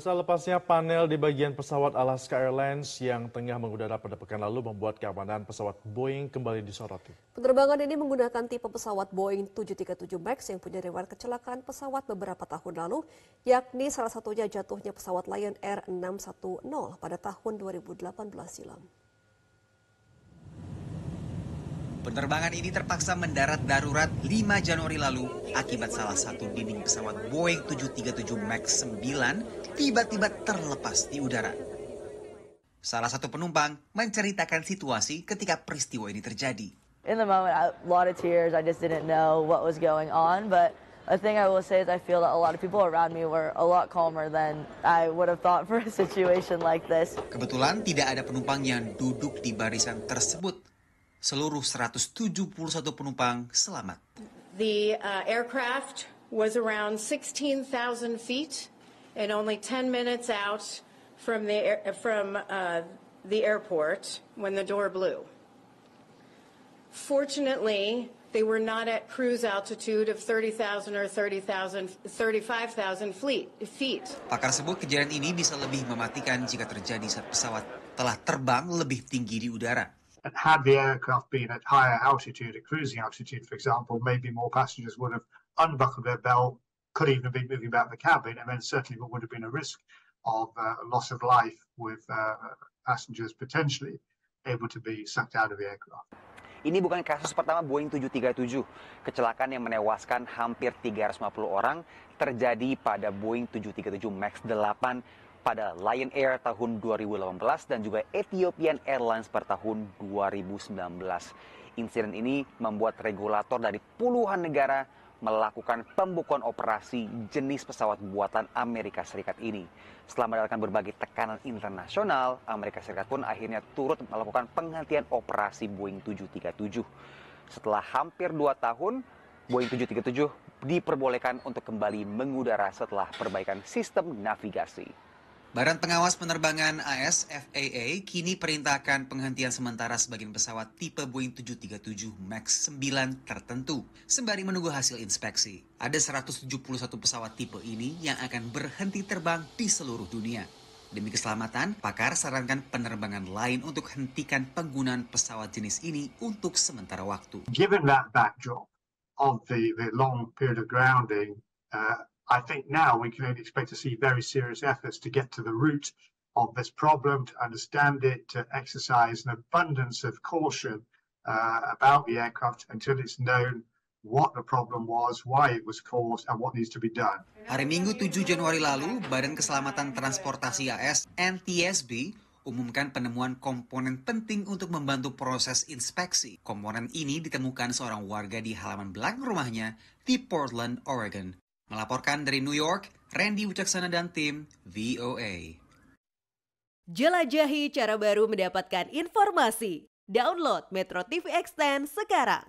Setelah lepasnya panel di bagian pesawat Alaska Airlines yang tengah mengudara pada pekan lalu membuat keamanan pesawat Boeing kembali disoroti. Penerbangan ini menggunakan tipe pesawat Boeing 737 MAX yang punya riwayat kecelakaan pesawat beberapa tahun lalu, yakni salah satunya jatuhnya pesawat Lion Air 610 pada tahun 2018 silam. Penerbangan ini terpaksa mendarat darurat 5 Januari lalu akibat salah satu dinding pesawat Boeing 737 MAX 9 tiba-tiba terlepas di udara. Salah satu penumpang menceritakan situasi ketika peristiwa ini terjadi. In the moment, a lot of tears. I just didn't know what was going on, but a thing I will say is I feel that a lot of people around me were a lot calmer than I would have thought for a situation like this. Kebetulan tidak ada penumpang yang duduk di barisan tersebut Seluruh 171 penumpang selamat. The uh, aircraft was around 16,000 feet and only 10 minutes out from the air, from uh, the airport when the door blew. Fortunately, they were not at cruise altitude of 30,000 or 30,000 35,000 feet. Pakar sebut kejadian ini bisa lebih mematikan jika terjadi saat pesawat telah terbang lebih tinggi di udara. And had the aircraft been at higher altitude, at cruising altitude, for example, maybe more passengers would have unbuckled their belt, could even have been moving about the cabin, and then certainly there would have been a risk of uh, loss of life with uh, passengers potentially able to be sucked out of the aircraft. Ini bukan kasus pertama Boeing 737. Kecelakaan yang menewaskan hampir 350 orang terjadi pada Boeing 737 MAX 8 pada Lion Air tahun 2018 dan juga Ethiopian Airlines per tahun 2019. Insiden ini membuat regulator dari puluhan negara melakukan pembukuan operasi jenis pesawat buatan Amerika Serikat ini. Setelah mendapatkan berbagai tekanan internasional, Amerika Serikat pun akhirnya turut melakukan penghentian operasi Boeing 737. Setelah hampir dua tahun, Boeing 737 diperbolehkan untuk kembali mengudara setelah perbaikan sistem navigasi. Badan Pengawas Penerbangan AS FAA kini perintahkan penghentian sementara sebagian pesawat tipe Boeing 737 MAX 9 tertentu, sembari menunggu hasil inspeksi. Ada 171 pesawat tipe ini yang akan berhenti terbang di seluruh dunia. Demi keselamatan, pakar sarankan penerbangan lain untuk hentikan penggunaan pesawat jenis ini untuk sementara waktu. Given that backdrop of the, the long period of grounding, uh, I think now we can expect to see very serious efforts to get to the root of this problem, to understand it, to exercise an abundance of caution uh, about the aircraft until it's known what the problem was, why it was caused, and what needs to be done. Hari Minggu 7 Januari lalu, Badan Keselamatan Transportasi AS NTSB umumkan penemuan komponen penting untuk membantu proses inspeksi. Komponen ini ditemukan seorang warga di halaman belakang rumahnya di Portland, Oregon. Melaporkan dari New York, Randy Wicaksana dan tim VOA. Jelajahi cara baru mendapatkan informasi. Download Metro TV Extend sekarang.